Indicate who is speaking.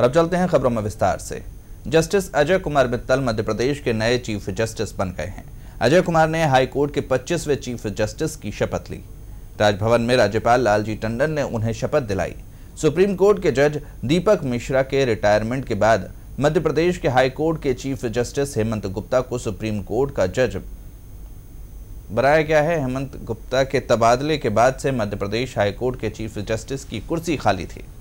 Speaker 1: और अब चलते हैं खबरों में विस्तार से जस्टिस अजय कुमार मित्तल मध्य प्रदेश के नए चीफ जस्टिस बन गए हैं अजय कुमार ने हाई कोर्ट के 25वें चीफ जस्टिस की शपथ ली राजभवन में राज्यपाल लालजी टंडन ने उन्हें शपथ दिलाई सुप्रीम कोर्ट के जज दीपक मिश्रा के रिटायरमेंट के बाद मध्य प्रदेश के हाई कोर्ट के चीफ जस्टिस हेमंत गुप्ता को सुप्रीम कोर्ट का जज बनाया गया है हेमंत गुप्ता के तबादले के बाद से मध्य प्रदेश हाई कोर्ट के चीफ जस्टिस की कुर्सी खाली थी